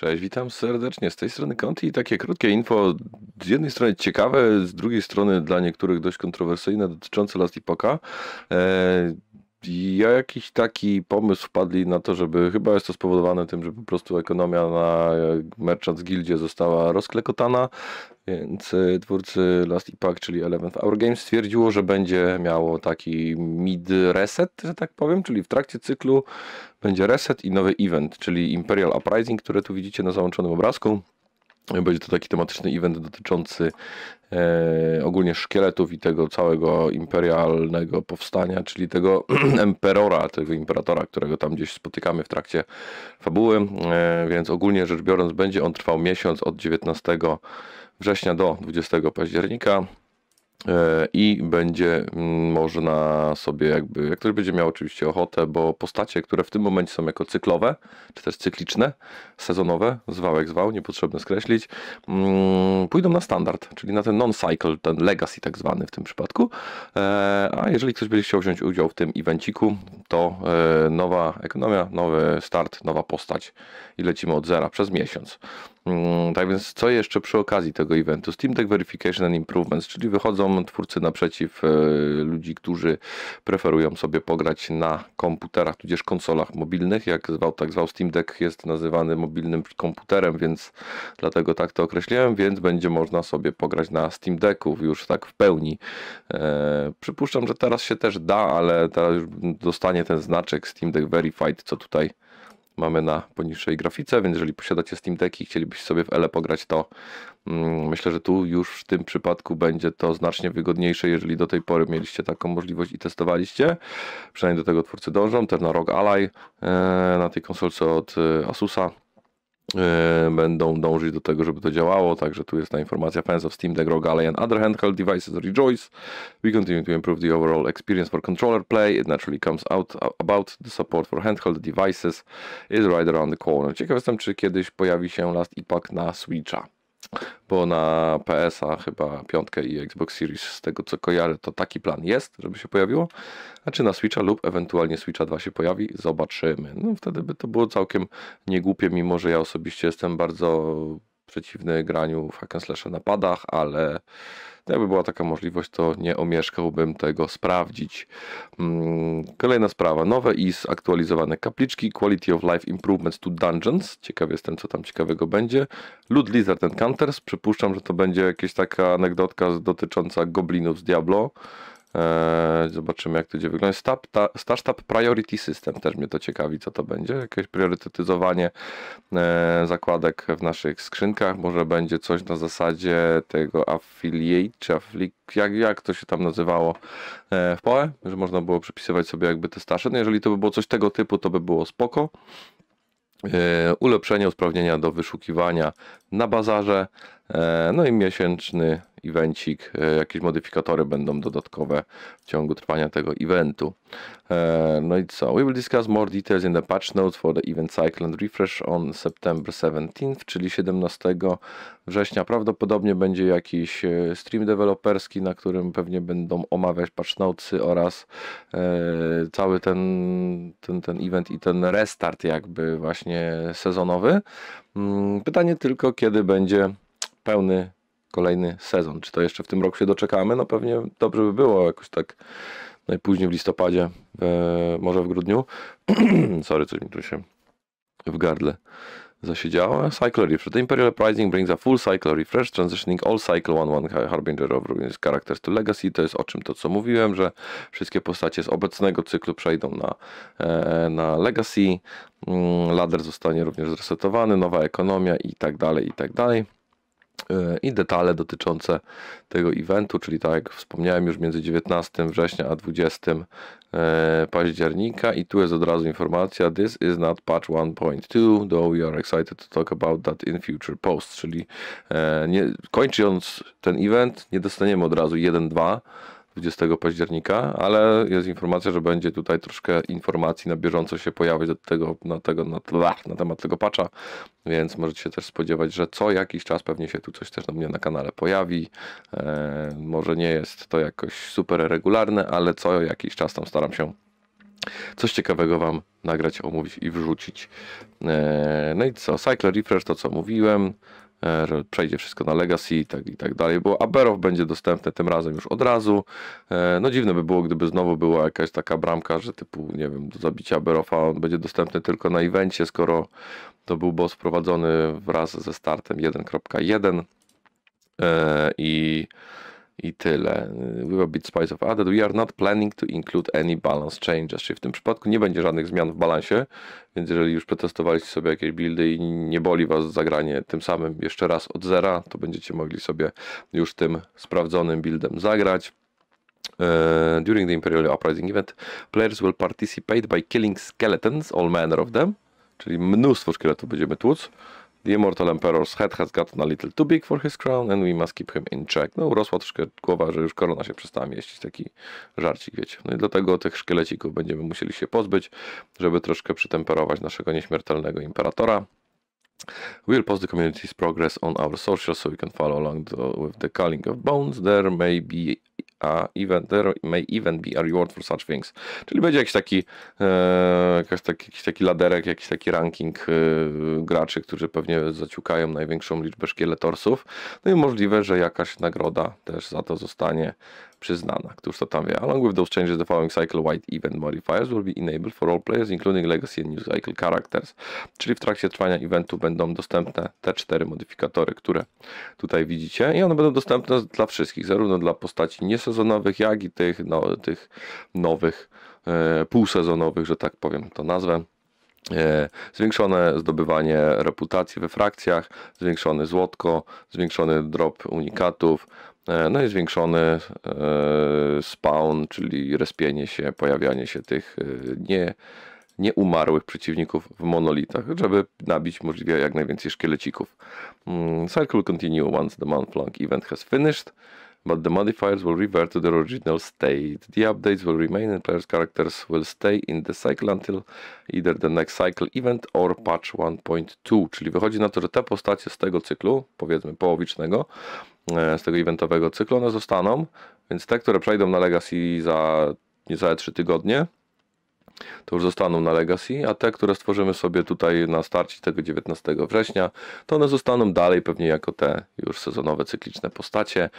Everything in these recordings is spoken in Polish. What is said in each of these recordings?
Cześć, witam serdecznie. Z tej strony Conti i takie krótkie info, z jednej strony ciekawe, z drugiej strony dla niektórych dość kontrowersyjne dotyczące Last Epoca. Eee jakiś taki pomysł wpadli na to, żeby chyba jest to spowodowane tym, że po prostu ekonomia na e, Merchants Guildzie została rozklekotana, więc e, twórcy Last Epoch, czyli Eleventh Hour Games stwierdziło, że będzie miało taki mid-reset, że tak powiem, czyli w trakcie cyklu będzie reset i nowy event, czyli Imperial Uprising, które tu widzicie na załączonym obrazku. Będzie to taki tematyczny event dotyczący E, ogólnie szkieletów i tego całego imperialnego powstania, czyli tego emperora, tego imperatora, którego tam gdzieś spotykamy w trakcie fabuły. E, więc ogólnie rzecz biorąc, będzie on trwał miesiąc od 19 września do 20 października. E, i będzie mm, można sobie jakby, jak ktoś będzie miał oczywiście ochotę, bo postacie, które w tym momencie są jako cyklowe, czy też cykliczne, sezonowe, zwał jak zwał, niepotrzebne skreślić, mm, pójdą na standard, czyli na ten non-cycle, ten legacy tak zwany w tym przypadku, e, a jeżeli ktoś będzie chciał wziąć udział w tym evenciku, to e, nowa ekonomia, nowy start, nowa postać i lecimy od zera przez miesiąc. Mm, tak więc co jeszcze przy okazji tego eventu? Steam Deck Verification and Improvements, czyli wychodzą twórcy naprzeciw e, ludzi, którzy preferują sobie pograć na komputerach, tudzież konsolach mobilnych, jak zwał, tak zwał Steam Deck jest nazywany mobilnym komputerem, więc dlatego tak to określiłem, więc będzie można sobie pograć na Steam Decku już tak w pełni. E, przypuszczam, że teraz się też da, ale teraz już dostanie ten znaczek Steam Deck Verified, co tutaj mamy na poniższej grafice, więc jeżeli posiadacie Steam Deck i chcielibyście sobie w Ele pograć, to mm, myślę, że tu już w tym przypadku będzie to znacznie wygodniejsze, jeżeli do tej pory mieliście taką możliwość i testowaliście. Przynajmniej do tego twórcy dążą, ten na ROG Ally e, na tej konsolce od e, Asusa E, będą dążyć do tego, żeby to działało. Także tu jest ta informacja. Fans of Steam Deck, ROG and other handheld devices rejoice. We continue to improve the overall experience for controller play. It naturally comes out about the support for handheld devices is right around the corner. Ciekaw jestem, czy kiedyś pojawi się Last Epoch na Switcha bo na PS-a chyba piątkę i Xbox Series z tego co kojarzę, to taki plan jest, żeby się pojawiło. A czy na Switcha lub ewentualnie Switcha 2 się pojawi, zobaczymy. No wtedy by to było całkiem niegłupie, mimo że ja osobiście jestem bardzo przeciwny graniu w hack and na padach, ale jakby była taka możliwość, to nie omieszkałbym tego sprawdzić. Mm, kolejna sprawa. Nowe i zaktualizowane kapliczki. Quality of Life Improvements to Dungeons. Ciekawy jestem, co tam ciekawego będzie. Lud Lizard and Counters. Przypuszczam, że to będzie jakaś taka anegdotka dotycząca goblinów z Diablo Eee, zobaczymy, jak to będzie wyglądać. Stab, ta, Startup Priority System też mnie to ciekawi, co to będzie. Jakieś priorytetyzowanie e, zakładek w naszych skrzynkach. Może będzie coś na zasadzie tego affiliate, czy affiliate, jak, jak to się tam nazywało e, w POE, że można było przypisywać sobie jakby te starsze. No jeżeli to by było coś tego typu, to by było spoko. E, ulepszenie usprawnienia do wyszukiwania na bazarze. E, no i miesięczny evencik, e, jakieś modyfikatory będą dodatkowe w ciągu trwania tego eventu. E, no i co? We will discuss more details in the patch notes for the event cycle and refresh on September 17, th czyli 17 września. Prawdopodobnie będzie jakiś stream deweloperski, na którym pewnie będą omawiać patch notesy oraz cały ten, ten, ten event i ten restart jakby właśnie sezonowy. Mm, pytanie tylko, kiedy będzie pełny kolejny sezon. Czy to jeszcze w tym roku się doczekamy? No pewnie dobrze by było jakoś tak najpóźniej w listopadzie, e, może w grudniu. Sorry, coś mi tu się w gardle zasiedziało. Cycle Refresh. The Imperial Uprising brings a full cycle refresh, transitioning all cycle 1-1 Harbinger of Ruins Characters to Legacy. To jest o czym to, co mówiłem, że wszystkie postacie z obecnego cyklu przejdą na, e, na Legacy. Mm, Ladder zostanie również zresetowany, nowa ekonomia i tak dalej, i tak dalej. E, i detale dotyczące tego eventu, czyli tak jak wspomniałem już między 19 września a 20 e, października i tu jest od razu informacja this is not patch 1.2 though we are excited to talk about that in future posts, czyli e, nie, kończąc ten event nie dostaniemy od razu 1.2 20 października, ale jest informacja, że będzie tutaj troszkę informacji na bieżąco się pojawiać do tego, na, tego, na, na temat tego patcha, więc możecie się też spodziewać, że co jakiś czas pewnie się tu coś też na mnie na kanale pojawi. E, może nie jest to jakoś super regularne, ale co jakiś czas tam staram się coś ciekawego Wam nagrać, omówić i wrzucić. E, no i co, Cycle Refresh, to co mówiłem przejdzie wszystko na Legacy i tak, i tak dalej, bo Aberow będzie dostępny tym razem już od razu. E, no dziwne by było, gdyby znowu była jakaś taka bramka, że typu, nie wiem, do zabicia Aberofa on będzie dostępny tylko na evencie, skoro to był boss wprowadzony wraz ze startem 1.1 e, i i tyle. We will be spice of added. We are not planning to include any balance changes. Czyli w tym przypadku nie będzie żadnych zmian w balansie, więc jeżeli już przetestowaliście sobie jakieś buildy i nie boli Was zagranie tym samym jeszcze raz od zera, to będziecie mogli sobie już tym sprawdzonym buildem zagrać. E, during the Imperial Uprising event, players will participate by killing skeletons, all manner of them, czyli mnóstwo szkieletów będziemy tłuc. The Immortal Emperor's head has gotten a little too big for his crown and we must keep him in check. No urosła troszkę głowa, że już korona się przestała mieścić, taki żarcik, wiecie. No i dlatego tych szkielecików będziemy musieli się pozbyć, żeby troszkę przytemperować naszego nieśmiertelnego imperatora. We'll post the community's progress on our socials so you can follow along the, with the culling of bones. There may be a even, there may even be a reward for such things. Czyli będzie jakiś taki, e, jakiś taki, jakiś taki laderek, jakiś taki ranking e, graczy, którzy pewnie zaciukają największą liczbę szkieletorsów. No i możliwe, że jakaś nagroda też za to zostanie przyznana. Któż to tam wie? Along with those changes, the following cycle wide event modifiers will be enabled for all players, including legacy and new cycle characters. Czyli w trakcie trwania eventu będą dostępne te cztery modyfikatory, które tutaj widzicie i one będą dostępne dla wszystkich, zarówno dla postaci niesezonowych, jak i tych, no, tych nowych, e, półsezonowych, że tak powiem to nazwę. E, zwiększone zdobywanie reputacji we frakcjach, zwiększone złotko, zwiększony drop unikatów, E, no i zwiększony e, spawn, czyli respienie się, pojawianie się tych e, nie, nieumarłych przeciwników w monolitach, żeby nabić możliwie jak najwięcej szkielecików. Mm, cycle continue once the mount flank event has finished but the modifiers will revert to their original state. The updates will remain and player's characters will stay in the cycle until either the next cycle event or patch 1.2. Czyli wychodzi na to, że te postacie z tego cyklu, powiedzmy połowicznego, e, z tego eventowego cyklu, one zostaną, więc te, które przejdą na Legacy za niecałe 3 tygodnie, to już zostaną na Legacy, a te, które stworzymy sobie tutaj na starcie tego 19 września, to one zostaną dalej pewnie jako te już sezonowe, cykliczne postacie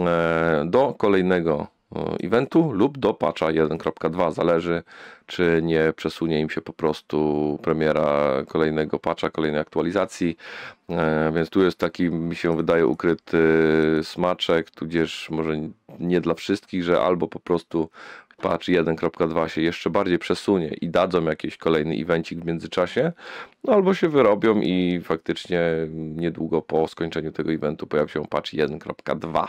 e, do kolejnego e, eventu lub do patcha 1.2. Zależy, czy nie przesunie im się po prostu premiera kolejnego patcha, kolejnej aktualizacji. E, więc tu jest taki, mi się wydaje, ukryty smaczek, tudzież może nie dla wszystkich, że albo po prostu patch 1.2 się jeszcze bardziej przesunie i dadzą jakiś kolejny evencik w międzyczasie, no albo się wyrobią i faktycznie niedługo po skończeniu tego eventu pojawi się patch 1.2.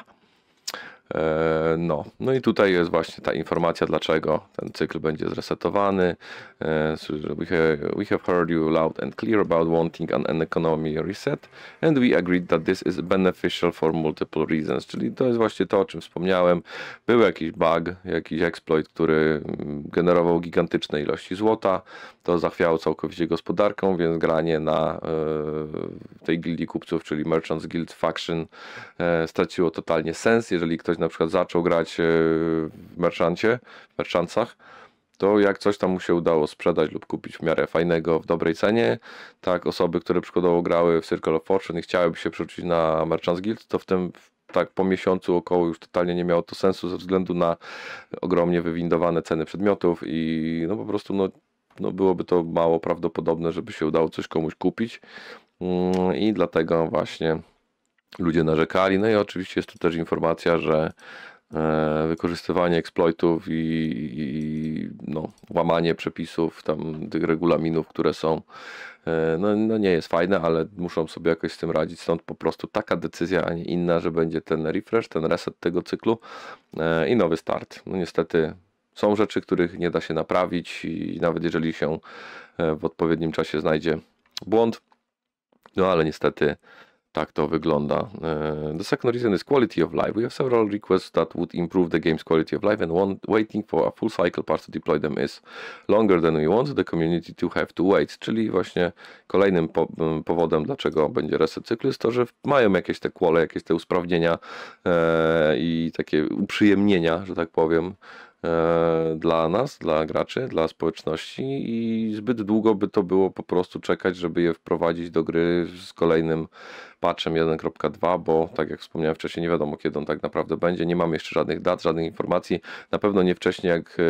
E, no, no i tutaj jest właśnie ta informacja, dlaczego ten cykl będzie zresetowany. E, we have, heard you loud and clear about wanting an, an economy reset and we agreed that this is beneficial for multiple reasons. Czyli to jest właśnie to, o czym wspomniałem. Był jakiś bug, jakiś exploit, który mm, generował gigantyczne ilości złota. To zachwiało całkowicie gospodarką, więc granie na e, tej gildii kupców, czyli Merchants Guild Faction straciło totalnie sens. Jeżeli ktoś na przykład zaczął grać e, w merchancie, w merchancach, to jak coś tam mu się udało sprzedać lub kupić w miarę fajnego, w dobrej cenie, tak osoby, które przykładowo grały w Circle of Fortune i chciałyby się przerzucić na Merchants Guild, to w tym tak po miesiącu około już totalnie nie miało to sensu ze względu na ogromnie wywindowane ceny przedmiotów i no po prostu no, no byłoby to mało prawdopodobne, żeby się udało coś komuś kupić mm, i dlatego właśnie ludzie narzekali. No i oczywiście jest tu też informacja, że e, wykorzystywanie exploitów i, i no, łamanie przepisów, tam tych regulaminów, które są, e, no, no, nie jest fajne, ale muszą sobie jakoś z tym radzić. Stąd po prostu taka decyzja, a nie inna, że będzie ten refresh, ten reset tego cyklu e, i nowy start. No niestety są rzeczy, których nie da się naprawić i nawet jeżeli się w odpowiednim czasie znajdzie błąd, no ale niestety tak to wygląda. E, the second reason is quality of life. We have several requests that would improve the game's quality of life, and one waiting for a full cycle pass to deploy them is longer than we want the community to have to wait. Czyli właśnie kolejnym po mm, powodem, dlaczego będzie reset jest to, że mają jakieś te quale, jakieś te usprawnienia e, i takie uprzyjemnienia, że tak powiem, E, dla nas, dla graczy, dla społeczności i zbyt długo by to było po prostu czekać, żeby je wprowadzić do gry z kolejnym patchem 1.2, bo tak jak wspomniałem wcześniej, nie wiadomo kiedy on tak naprawdę będzie. Nie mam jeszcze żadnych dat, żadnych informacji. Na pewno nie wcześniej jak e,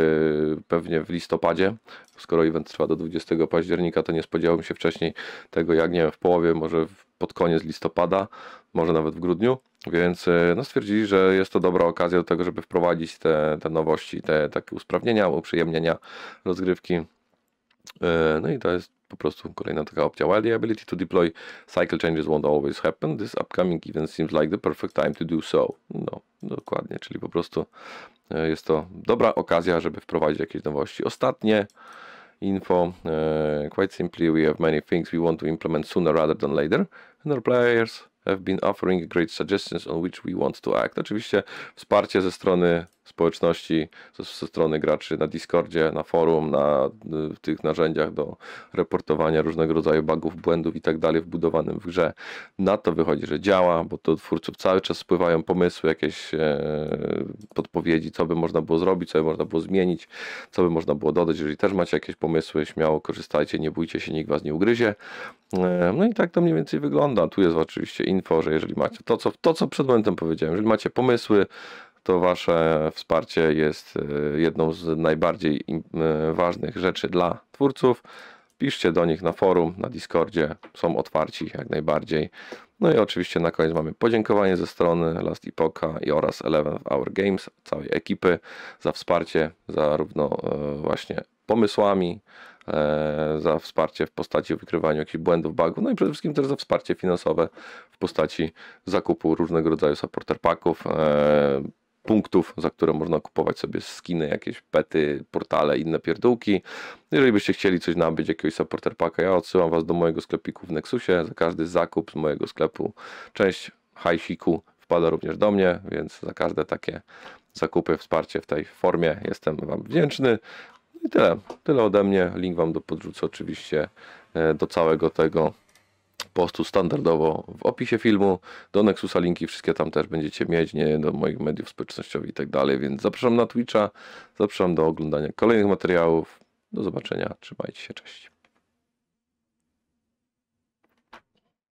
pewnie w listopadzie, skoro event trwa do 20 października, to nie spodziewałem się wcześniej tego, jak nie wiem, w połowie, może pod koniec listopada, może nawet w grudniu. Więc e, no, stwierdzili, że jest to dobra okazja do tego, żeby wprowadzić te, te nowości, te takie usprawnienia, uprzyjemnienia rozgrywki. E, no i to jest po prostu kolejna taka opcja. While the ability to deploy cycle changes won't always happen, this upcoming event seems like the perfect time to do so. No, dokładnie, czyli po prostu e, jest to dobra okazja, żeby wprowadzić jakieś nowości. Ostatnie info, quite simply we have many things we want to implement sooner rather than later and our players have been offering great suggestions on which we want to act. Oczywiście wsparcie ze strony społeczności, ze, ze strony graczy na Discordzie, na forum, na w tych narzędziach do reportowania różnego rodzaju bugów, błędów i tak dalej wbudowanym w grze. Na to wychodzi, że działa, bo to twórców cały czas spływają pomysły, jakieś e, podpowiedzi, co by można było zrobić, co by można było zmienić, co by można było dodać. Jeżeli też macie jakieś pomysły, śmiało korzystajcie, nie bójcie się, nikt was nie ugryzie. E, no i tak to mniej więcej wygląda. Tu jest oczywiście info, że jeżeli macie to, co, to, co przed momentem powiedziałem, jeżeli macie pomysły, to Wasze wsparcie jest e, jedną z najbardziej e, ważnych rzeczy dla twórców. Piszcie do nich na forum, na Discordzie, są otwarci jak najbardziej. No i oczywiście na koniec mamy podziękowanie ze strony Last Epoca i oraz Eleven Hour Games, całej ekipy za wsparcie, zarówno e, właśnie pomysłami, za wsparcie w postaci wykrywania jakichś błędów, bugów, no i przede wszystkim też za wsparcie finansowe w postaci zakupu różnego rodzaju supporter packów punktów, za które można kupować sobie skiny, jakieś pety, portale, inne pierdółki. Jeżeli byście chcieli coś nabyć, jakiegoś supporter packa, ja odsyłam Was do mojego sklepiku w Nexusie. Za każdy zakup z mojego sklepu część hajsiku wpada również do mnie, więc za każde takie zakupy, wsparcie w tej formie jestem Wam wdzięczny. I tyle. Tyle ode mnie. Link Wam do podrzucę oczywiście e, do całego tego postu standardowo w opisie filmu. Do Nexusa linki wszystkie tam też będziecie mieć, nie do moich mediów społecznościowych i tak dalej, więc zapraszam na Twitcha, zapraszam do oglądania kolejnych materiałów. Do zobaczenia, trzymajcie się, cześć.